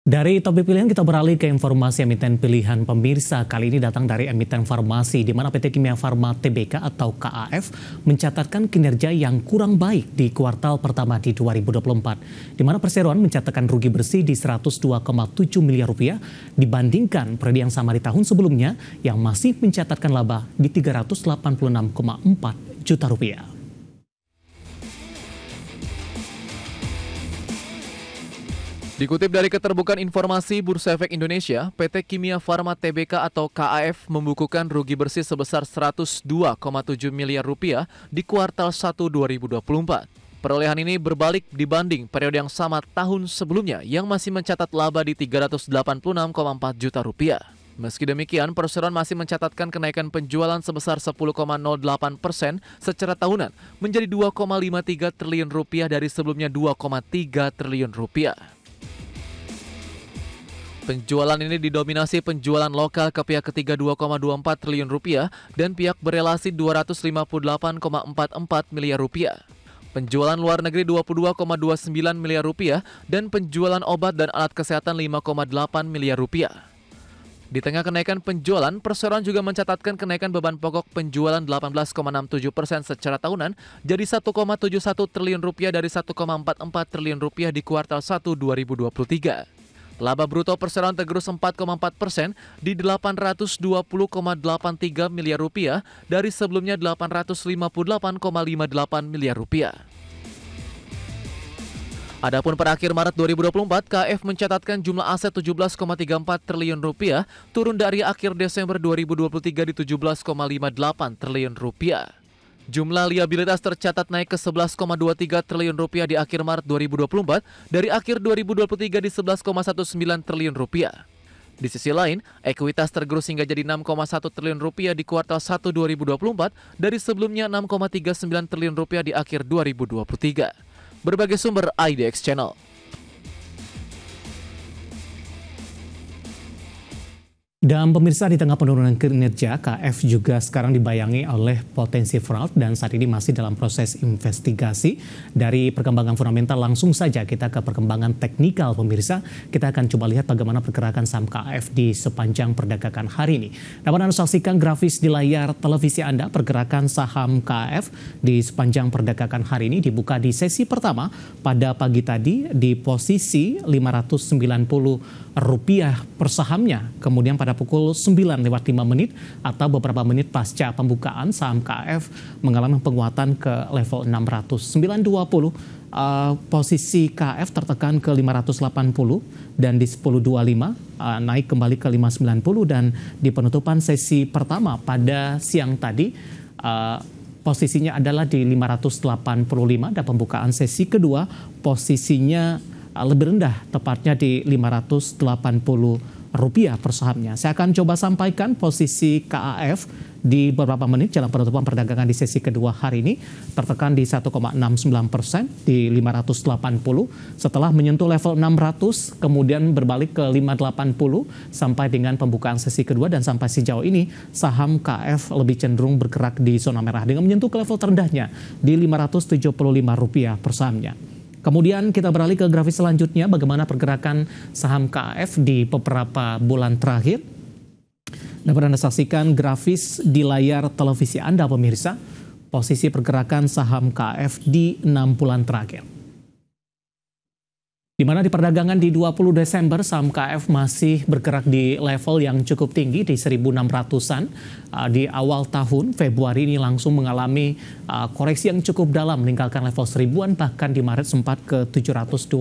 Dari topik pilihan kita beralih ke informasi emiten pilihan pemirsa. Kali ini datang dari emiten farmasi di mana PT Kimia Farma TBK atau KAF mencatatkan kinerja yang kurang baik di kuartal pertama di 2024. Di mana perseroan mencatatkan rugi bersih di 102,7 miliar rupiah dibandingkan periode yang sama di tahun sebelumnya yang masih mencatatkan laba di 386,4 juta rupiah. Dikutip dari keterbukaan informasi Bursa Efek Indonesia, PT Kimia Farma Tbk atau KAF membukukan rugi bersih sebesar 102,7 miliar rupiah di kuartal 1 2024. Perolehan ini berbalik dibanding periode yang sama tahun sebelumnya yang masih mencatat laba di 386,4 juta rupiah. Meski demikian, perseroan masih mencatatkan kenaikan penjualan sebesar 10,08 persen secara tahunan menjadi 2,53 triliun rupiah dari sebelumnya 2,3 triliun rupiah. Penjualan ini didominasi penjualan lokal ke pihak ketiga 2,24 triliun rupiah dan pihak berelasi 258,44 miliar rupiah. Penjualan luar negeri 22,29 miliar rupiah dan penjualan obat dan alat kesehatan 5,8 miliar rupiah. Di tengah kenaikan penjualan, perseroan juga mencatatkan kenaikan beban pokok penjualan 18,67 persen secara tahunan jadi 1,71 triliun rupiah dari 1,44 triliun rupiah di kuartal 1 2023. Laba bruto perseroan tergerus 4,4 persen di 820,83 miliar rupiah dari sebelumnya 858,58 miliar rupiah. Adapun pada akhir Maret 2024, KF mencatatkan jumlah aset 17,34 triliun rupiah, turun dari akhir Desember 2023 di 17,58 triliun rupiah. Jumlah liabilitas tercatat naik ke 11,23 triliun rupiah di akhir Maret 2024 dari akhir 2023 di 11,19 triliun rupiah. Di sisi lain, ekuitas tergerus hingga jadi 6,1 triliun rupiah di kuartal 1 2024 dari sebelumnya 6,39 triliun rupiah di akhir 2023. Berbagai sumber IDX Channel. Dan pemirsa di tengah penurunan kinerja, KF juga sekarang dibayangi oleh potensi fraud dan saat ini masih dalam proses investigasi. Dari perkembangan fundamental langsung saja kita ke perkembangan teknikal pemirsa. Kita akan coba lihat bagaimana pergerakan saham KF di sepanjang perdagangan hari ini. Dapat Anda saksikan grafis di layar televisi Anda pergerakan saham KF di sepanjang perdagangan hari ini dibuka di sesi pertama pada pagi tadi di posisi 590 rupiah per sahamnya. Kemudian pada pukul 9 lewat 5 menit atau beberapa menit pasca pembukaan saham KF mengalami penguatan ke level 6920. uh, eh, posisi KF tertekan ke 580 dan di 1025 uh, eh, naik kembali ke 590 dan di penutupan sesi pertama pada siang tadi uh, posisinya adalah di 585 dan pembukaan sesi kedua posisinya Eh, lebih rendah, tepatnya di 580 rupiah per sahamnya. Saya akan coba sampaikan posisi KAF di beberapa menit jalan penutupan perdagangan di sesi kedua hari ini tertekan di 1,69 persen di 580 setelah menyentuh level 600 kemudian berbalik ke 580 sampai dengan pembukaan sesi kedua dan sampai sejauh ini saham KF lebih cenderung bergerak di zona merah dengan menyentuh ke level terendahnya di 575 rupiah per sahamnya. Kemudian kita beralih ke grafis selanjutnya bagaimana pergerakan saham KAF di beberapa bulan terakhir. Dapat Anda saksikan grafis di layar televisi Anda pemirsa, posisi pergerakan saham KAF di 6 bulan terakhir. Di mana di perdagangan di 20 Desember saham KF masih bergerak di level yang cukup tinggi di 1.600-an. Ah, di awal tahun Februari ini langsung mengalami ah, koreksi yang cukup dalam meninggalkan level seribuan bahkan di Maret sempat ke 725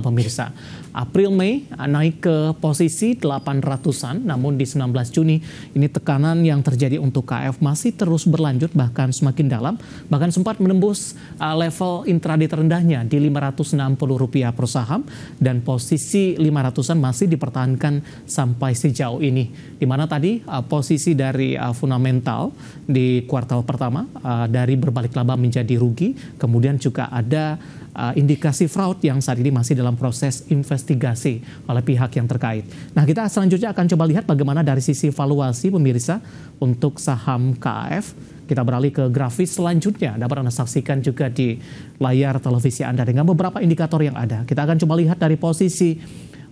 pemirsa. April Mei ah, naik ke posisi 800-an namun di 19 Juni ini tekanan yang terjadi untuk KF masih terus berlanjut bahkan semakin dalam bahkan sempat menembus level intraday terendahnya di 560 rupiah per saham saham dan posisi 500-an masih dipertahankan sampai sejauh ini. Di mana tadi uh, posisi dari uh, fundamental di kuartal pertama uh, dari berbalik laba menjadi rugi, kemudian juga ada uh, indikasi fraud yang saat ini masih dalam proses investigasi oleh pihak yang terkait. Nah, kita selanjutnya akan coba lihat bagaimana dari sisi valuasi pemirsa untuk saham KF kita beralih ke grafis selanjutnya. Dapat Anda saksikan juga di layar televisi Anda dengan beberapa indikator yang ada. Kita akan coba lihat dari posisi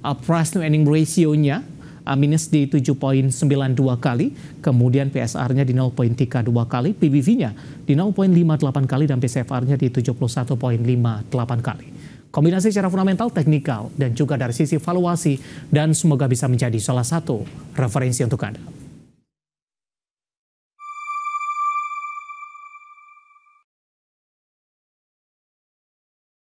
uh, price to earning ratio-nya uh, minus di 7.92 kali, kemudian PSR-nya di 0.32 kali, PBV-nya di 0.58 kali, dan PCFR-nya di 71.58 kali. Kombinasi secara fundamental, teknikal, dan juga dari sisi valuasi, dan semoga bisa menjadi salah satu referensi untuk Anda.